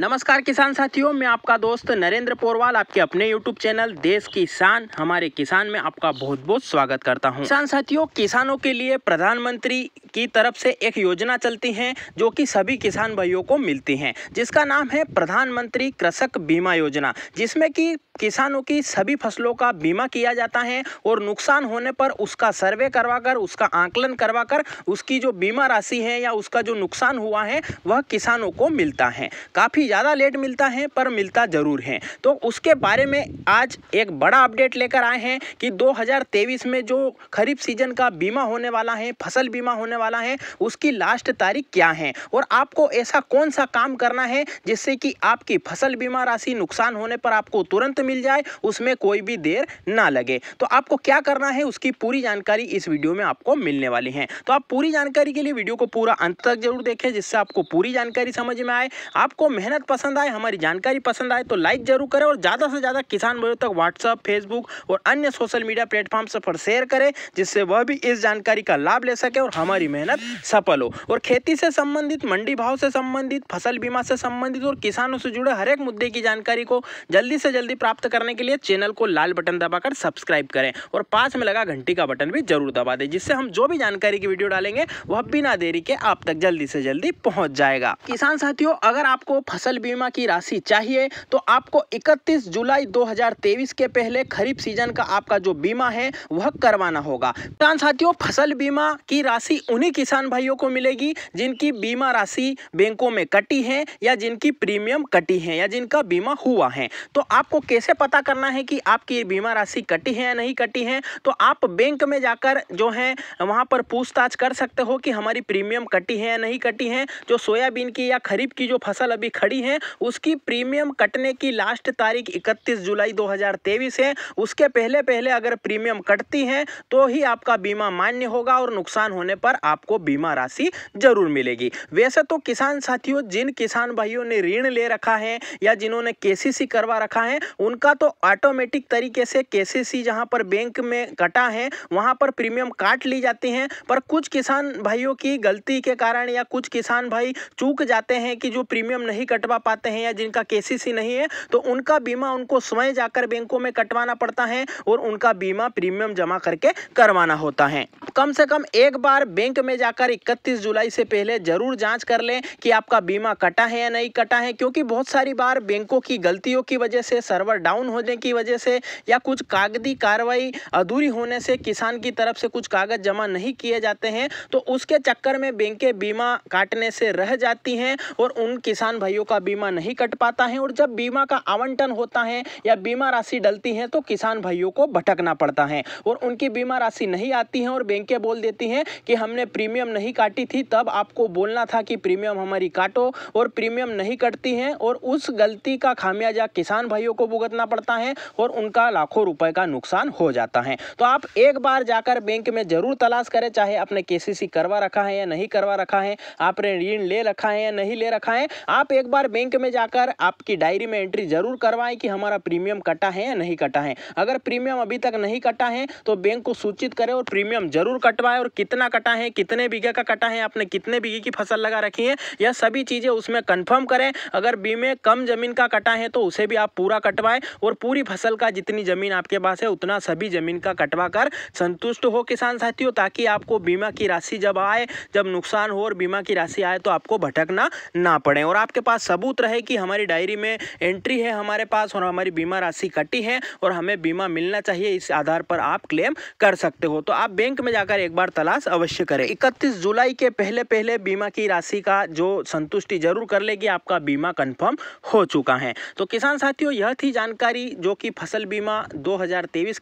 नमस्कार किसान साथियों मैं आपका दोस्त नरेंद्र पोरवाल आपके अपने यूट्यूब चैनल देश किसान हमारे किसान में आपका बहुत बहुत स्वागत करता हूं किसान साथियों किसानों के लिए प्रधानमंत्री की तरफ से एक योजना चलती है जो कि सभी किसान भाइयों को मिलती है जिसका नाम है प्रधानमंत्री कृषक बीमा योजना जिसमें कि किसानों की सभी फसलों का बीमा किया जाता है और नुकसान होने पर उसका सर्वे करवाकर उसका आंकलन करवाकर उसकी जो बीमा राशि है या उसका जो नुकसान हुआ है वह किसानों को मिलता है काफ़ी ज़्यादा लेट मिलता है पर मिलता ज़रूर है तो उसके बारे में आज एक बड़ा अपडेट लेकर आए हैं कि 2023 में जो खरीफ सीजन का बीमा होने वाला है फसल बीमा होने वाला है उसकी लास्ट तारीख क्या है और आपको ऐसा कौन सा काम करना है जिससे कि आपकी फसल बीमा राशि नुकसान होने पर आपको तुरंत मिल जाए उसमें कोई भी देर ना लगे तो आपको क्या करना है उसकी पूरी जानकारी इस वीडियो में आपको मिलने वाली है तो आप पूरी जानकारी के लिए वीडियो को पूरा अंत तक जरूर देखें जिससे आपको पूरी जानकारी समझ में आए आपको मेहनत मेहनत पसंद आए हमारी जानकारी पसंद आए तो लाइक जरूर करें और ज़्यादा से ज़्यादा किसान भाइयों तक व्हाट्सअप फेसबुक और अन्य सोशल मीडिया प्लेटफॉर्म्स पर शेयर करें जिससे वह भी इस जानकारी का लाभ ले सके और हमारी मेहनत सफल हो और खेती से संबंधित मंडी भाव से संबंधित फसल बीमा से संबंधित और किसानों से जुड़े हर एक मुद्दे की जानकारी को जल्दी से जल्दी प्राप्त करने के लिए चैनल को लाल बटन दबाकर सब्सक्राइब करें और पास में लगा घंटी का बटन भी जरूर दबा दें जिससे हम जो भी जानकारी की वीडियो डालेंगे वह बिना देरी के आप तक जल्दी से जल्दी पहुंच जाएगा किसान साथियों अगर आपको फसल फसल बीमा की राशि चाहिए तो आपको 31 जुलाई 2023 के पहले खरीफ सीजन का आपका जो बीमा है वह करवाना होगा किसान साथियों फसल बीमा की राशि उन्हीं किसान भाइयों को मिलेगी जिनकी बीमा राशि बैंकों में कटी है या जिनकी प्रीमियम कटी है या जिनका बीमा हुआ है तो आपको कैसे पता करना है कि आपकी बीमा राशि कटी है या नहीं कटी है तो आप बैंक में जाकर जो है वहां पर पूछताछ कर सकते हो कि हमारी प्रीमियम कटी है या नहीं कटी है जो सोयाबीन की या खरीफ की जो फसल अभी खड़ी गई हैं उसकी प्रीमियम कटने की लास्ट तारीख 31 जुलाई 2023 है उसके पहले पहले अगर प्रीमियम कटती है तो ही आपका बीमा मान्य होगा और नुकसान होने पर आपको बीमा राशि जरूर मिलेगी वैसे तो किसान साथियों जिन किसान भाइयों ने ऋण ले रखा है या जिन्होंने के करवा रखा है उनका तो ऑटोमेटिक तरीके से के जहां पर बैंक में कटा है वहां पर प्रीमियम काट ली जाती हैं पर कुछ किसान भाइयों की गलती के कारण या कुछ किसान भाई चूक जाते हैं कि जो प्रीमियम नहीं कट कटवा पाते हैं या जिनका के नहीं है तो उनका बीमा उनको स्वयं जाकर बैंकों में कटवाना पड़ता है और उनका बीमा प्रीमियम जमा करके करवाना होता है कम से कम एक बार बैंक में जाकर 31 जुलाई से पहले जरूर जांच कर लें कि आपका बीमा कटा है या नहीं कटा है क्योंकि बहुत सारी बार बैंकों की गलतियों की वजह से सर्वर डाउन होने की वजह से या कुछ कागजी कार्रवाई अधूरी होने से किसान की तरफ से कुछ कागज जमा नहीं किए जाते हैं तो उसके चक्कर में बैंकें बीमा काटने से रह जाती हैं और उन किसान भाइयों का बीमा नहीं कट पाता है और जब बीमा का आवंटन होता है या बीमा राशि डलती है तो किसान भाइयों को भटकना पड़ता है और उनकी बीमा राशि नहीं आती है और बैंकें बोल देती हैं कि हमने प्रीमियम नहीं काटी थी तब आपको बोलना था कि प्रीमियम हमारी काटो और प्रीमियम नहीं कटती है और उस गलती का खामियाजा किसान भाइयों को भुगतना पड़ता है और उनका लाखों रुपए का नुकसान हो जाता है तो आप एक बार जाकर बैंक में जरूर तलाश करें चाहे आपने केसीसी करवा रखा है या नहीं करवा रखा है आपने ऋण ले रखा है या नहीं ले रखा है आप एक बार बार बैंक में जाकर आपकी डायरी में एंट्री जरूर करवाएं कि हमारा प्रीमियम कटा है या नहीं कटा है अगर प्रीमियम अभी तक नहीं कटा है तो बैंक को सूचित करें और प्रीमियम जरूर कटवाएं और कितना कटा है कितने बीघे का कटा है आपने कितने बीघे की फसल लगा रखी है यह सभी चीज़ें उसमें कन्फर्म करें अगर बीमे कम ज़मीन का कटा है तो उसे भी आप पूरा कटवाएं और पूरी फसल का जितनी ज़मीन आपके पास है उतना सभी ज़मीन का कटवा कर संतुष्ट हो किसान साथियों ताकि आपको बीमा की राशि जब आए जब नुकसान हो और बीमा की राशि आए तो आपको भटकना ना पड़े और आपके पास सबूत रहे कि हमारी डायरी में एंट्री है हमारे पास और हमारी बीमा राशि कटी है और हमें बीमा मिलना चाहिए इस आधार पर आप क्लेम कर सकते हो तो आप बैंक में जाकर एक बार तलाश अवश्य करें इकतीस जुलाई के पहले पहले बीमा की राशि का जो संतुष्टि जरूर कर लेगी आपका बीमा कन्फर्म हो चुका है तो किसान साथियों यह थी जानकारी जो कि फसल बीमा दो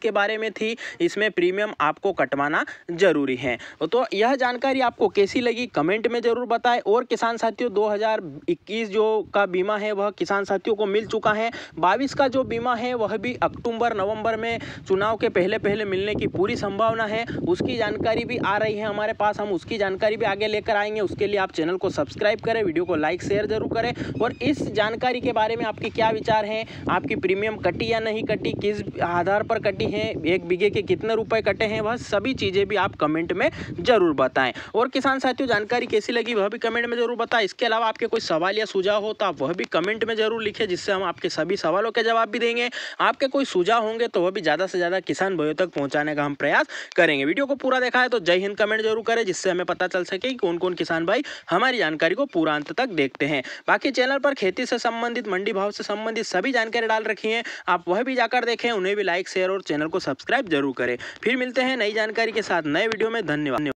के बारे में थी इसमें प्रीमियम आपको कटवाना जरूरी है तो यह जानकारी आपको कैसी लगी कमेंट में जरूर बताएं और किसान साथियों 2021 जो का बीमा है वह किसान साथियों को मिल चुका है बाईस का जो बीमा है वह भी अक्टूबर नवंबर में चुनाव के पहले पहले मिलने की पूरी संभावना है उसकी जानकारी भी आ रही है हमारे पास हम उसकी जानकारी भी आगे लेकर आएंगे उसके लिए आप चैनल को सब्सक्राइब करें वीडियो को लाइक शेयर जरूर करें और इस जानकारी के बारे में आपके क्या विचार हैं आपकी प्रीमियम कटी या नहीं कटी किस आधार पर कटी है एक बीघे के कितने रुपए कटे हैं वह सभी चीज़ें भी आप कमेंट में ज़रूर बताएं और किसान साथियों जानकारी कैसी लगी वह भी कमेंट में ज़रूर बताएं इसके अलावा आपके कोई सवाल या सुझाव हो हो तो आप वह भी कमेंट में ज़रूर लिखे जिससे हम आपके सभी सवालों के जवाब भी देंगे आपके कोई सुझाव होंगे तो वह भी ज़्यादा से ज़्यादा किसान भाइयों तक पहुँचाने का हम प्रयास करेंगे वीडियो को पूरा देखा है तो जय हिंद कमेंट जरूर करें जिससे हमें पता चल सके कि कौन कौन किसान भाई हमारी जानकारी को पूरा अंत तक देखते हैं बाकी चैनल पर खेती से संबंधित मंडी भाव से संबंधित सभी जानकारी डाल रखी है आप वह भी जाकर देखें उन्हें भी लाइक शेयर और चैनल को सब्सक्राइब जरूर करें फिर मिलते हैं नई जानकारी के साथ नए वीडियो में धन्यवाद